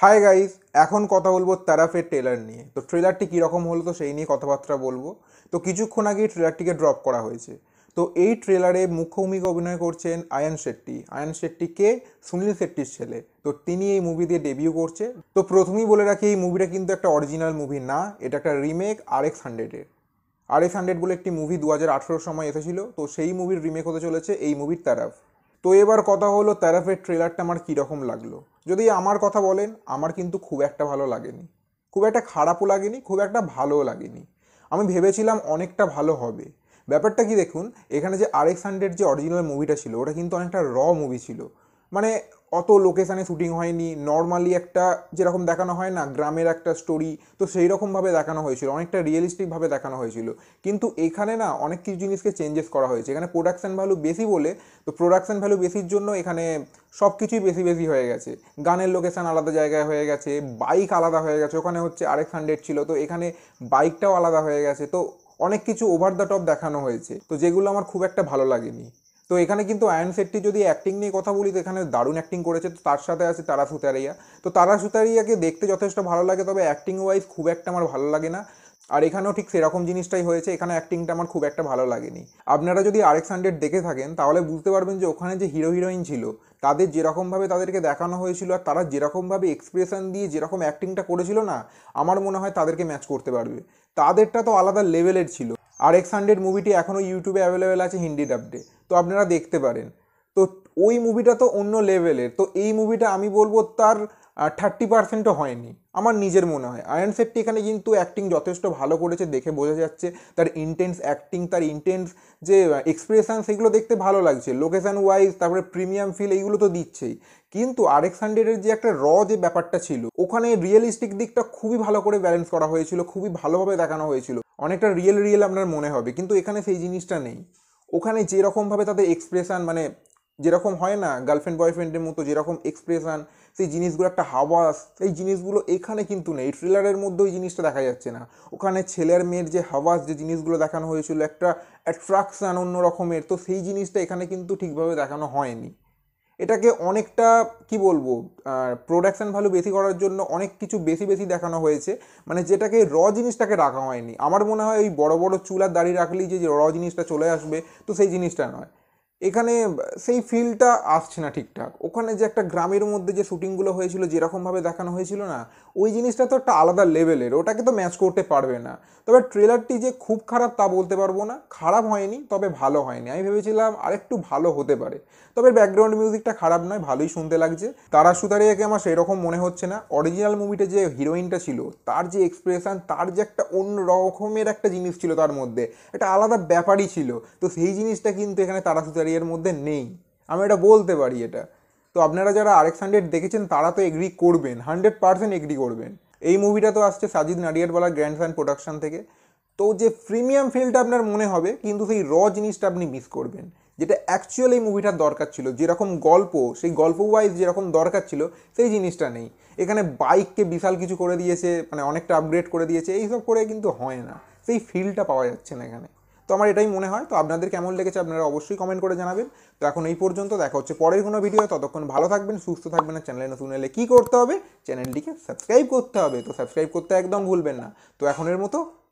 hi guys এখন কথা বলবো তারাফের ট্রেলার নিয়ে তো ট্রেলারটি কীরকম হলো তো সেই নিয়ে কথাবার্তা বলবো তো কিছুক্ষণ আগেই ট্রেলারটিকে ড্রপ করা হয়েছে তো এই ট্রেলারে মুখ্য ভূমিকা অভিনয় করছেন আয়ন শেট্টি আয়ন শেট্টি কে সুনীল শেট্টির ছেলে তো তিনি এই মুভি দিয়ে ডেবিউ করছে তো প্রথমেই বলে রাখি এই মুভিটা কিন্তু একটা অরিজিনাল মুভি না এটা একটা রিমেক আর এক্স হান্ড্রেডের আর এক্স হান্ড্রেড বলে একটি মুভি দু হাজার সময় এসেছিল তো সেই মুভির রিমেক হতে চলেছে এই মুভির তারাফ তো এবার কথা হলো তারাফের ট্রেলারটা আমার কীরকম লাগলো যদি আমার কথা বলেন আমার কিন্তু খুব একটা ভালো লাগেনি খুব একটা খারাপও লাগেনি খুব একটা ভালোও লাগেনি আমি ভেবেছিলাম অনেকটা ভালো হবে ব্যাপারটা কি দেখুন এখানে যে আরেক হান্ড্রেড যে অরিজিনাল মুভিটা ছিল ওটা কিন্তু অনেকটা র মুভি ছিল মানে অত লোকেশানে শ্যুটিং হয়নি নর্মালি একটা যেরকম দেখানো হয় না গ্রামের একটা স্টোরি তো সেই রকমভাবে দেখানো হয়েছিল অনেকটা রিয়েলিস্টিকভাবে দেখানো হয়েছিল কিন্তু এখানে না অনেক কিছু জিনিসকে চেঞ্জেস করা হয়েছে এখানে প্রোডাকশান ভ্যালু বেশি বলে তো প্রোডাকশান ভ্যালু বেশির জন্য এখানে সব কিছুই বেশি বেশি হয়ে গেছে গানের লোকেশান আলাদা জায়গায় হয়ে গেছে বাইক আলাদা হয়ে গেছে ওখানে হচ্ছে আরেক হান্ড্রেড ছিল তো এখানে বাইকটাও আলাদা হয়ে গেছে তো অনেক কিছু ওভার দ্য টপ দেখানো হয়েছে তো যেগুলো আমার খুব একটা ভালো লাগেনি তো এখানে কিন্তু আয়ন শেট্টি যদি অ্যাক্টিং নিয়ে কথা বলি তো এখানে দারুণ অ্যাক্টিং করেছে তো তার সাথে আছে তারা সুতারিয়া তো তারা সুতারিয়াকে দেখতে যথেষ্ট ভালো লাগে তবে অ্যাক্টিং ওয়াইজ খুব একটা আমার ভালো লাগে না আর এখানেও ঠিক সেরকম জিনিসটাই হয়েছে এখানে অ্যাক্টিংটা আমার খুব একটা ভালো লাগেনি আপনারা যদি আরেক হান্ড্রেড দেখে থাকেন তাহলে বুঝতে পারবেন যে ওখানে যে হিরো হিরোইন ছিল তাদের যেরকমভাবে তাদেরকে দেখানো হয়েছিল আর তারা যেরকমভাবে এক্সপ্রেশন দিয়ে যেরকম অ্যাক্টিংটা করেছিল না আমার মনে হয় তাদেরকে ম্যাচ করতে পারবে তাদেরটা তো আলাদা লেভেলের ছিল আর এক্স হান্ড্রেড মুভিটি এখনও ইউটিউবে অ্যাভেলেবেল আছে হিন্দি ডাবডে তো আপনারা দেখতে পারেন তো ওই মুভিটা তো অন্য লেভেলের তো এই মুভিটা আমি বলবো তার থার্টি পার্সেন্টও হয়নি আমার নিজের মনে হয় আয়ন শেট্টি এখানে কিন্তু অ্যাক্টিং যথেষ্ট ভালো করেছে দেখে বোঝা যাচ্ছে তার ইন্টেন্স অ্যাক্টিং তার ইন্টেন্স যে এক্সপ্রেশান সেগুলো দেখতে ভালো লাগছে লোকেশান ওয়াইজ তারপরে প্রিমিয়াম ফিল এইগুলো তো দিচ্ছেই কিন্তু আরেক সানডেডের যে একটা র যে ব্যাপারটা ছিল ওখানে রিয়েলিস্টিক দিকটা খুবই ভালো করে ব্যালেন্স করা হয়েছিল খুবই ভালোভাবে দেখানো হয়েছিল অনেকটা রিয়েল রিয়েল আপনার মনে হবে কিন্তু এখানে সেই জিনিসটা নেই ওখানে যেরকমভাবে তাদের এক্সপ্রেশান মানে যেরকম হয় না গার্লফ্রেন্ড বয়ফ্রেন্ডের মতো যেরকম এক্সপ্রেশন সেই জিনিসগুলো একটা হাওয়াস এই জিনিসগুলো এখানে কিন্তু নেই ট্রেলারের মধ্যে ওই জিনিসটা দেখা যাচ্ছে না ওখানে ছেলের মেয়ের যে হাওয়াস যে জিনিসগুলো দেখানো হয়েছিল একটা অ্যাট্রাকশান অন্য রকমের তো সেই জিনিসটা এখানে কিন্তু ঠিকভাবে দেখানো হয়নি এটাকে অনেকটা কি বলবো প্রোডাকশান ভ্যালু বেশি করার জন্য অনেক কিছু বেশি বেশি দেখানো হয়েছে মানে যেটাকে র জিনিসটাকে রাখা হয়নি আমার মনে হয় ওই বড় বড় চুলার দাড়ি রাখলেই যে র জিনিসটা চলে আসবে তো সেই জিনিসটা নয় এখানে সেই ফিলটা আসছে না ঠিকঠাক ওখানে যে একটা গ্রামের মধ্যে যে শ্যুটিংগুলো হয়েছিল যেরকমভাবে দেখানো হয়েছিল না ওই জিনিসটা তো একটা আলাদা লেভেলের ওটাকে তো ম্যাচ করতে পারবে না তবে ট্রেলারটি যে খুব খারাপ তা বলতে পারবো না খারাপ হয়নি তবে ভালো হয়নি আমি ভেবেছিলাম আরেকটু ভালো হতে পারে তবে ব্যাকগ্রাউন্ড মিউজিকটা খারাপ নয় ভালোই শুনতে লাগছে তারা সুতারিয়াকে আমার সেরকম মনে হচ্ছে না অরিজিনাল মুভিটা যে হিরোইনটা ছিল তার যে এক্সপ্রেশন তার যে একটা অন্য রকমের একটা জিনিস ছিল তার মধ্যে একটা আলাদা ব্যাপারই ছিল তো সেই জিনিসটা কিন্তু এখানে তারা সুতারিয়ার মধ্যে নেই আমি এটা বলতে পারি এটা তো আপনারা যারা আরেক হান্ড্রেড দেখেছেন তারা তো এগ্রি করবেন হান্ড্রেড পারসেন্ট এগ্রি করবেন এই মুভিটা তো আসছে Sajid Nadiadwala grandson production থেকে তো যে প্রিমিয়াম ফিলটা আপনার মনে হবে কিন্তু সেই র জিনিসটা আপনি মিস করবেন যেটা অ্যাকচুয়াল এই মুভিটার দরকার ছিল যেরকম গল্প সেই গল্প ওয়াইজ যেরকম দরকার ছিল সেই জিনিসটা নেই এখানে বাইককে বিশাল কিছু করে দিয়েছে মানে অনেকটা আপগ্রেড করে দিয়েছে এইসব করে কিন্তু হয় না সেই ফিলটা পাওয়া যাচ্ছে না এখানে তো আমার এটাই মনে হয় তো আপনাদের কেমন লেগেছে আপনারা অবশ্যই কমেন্ট করে জানাবেন তো এখন এই পর্যন্ত দেখা হচ্ছে পরের কোনো ভিডিও ততক্ষণ ভালো থাকবেন সুস্থ থাকবেন আর চ্যানেলে নতুন এলে কী করতে হবে চ্যানেলটিকে সাবস্ক্রাইব করতে হবে তো সাবস্ক্রাইব করতে একদম ভুলবেন না তো এখনের মতো